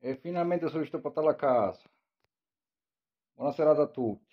E finalmente sono riuscito a portarla a casa. Buona serata a tutti.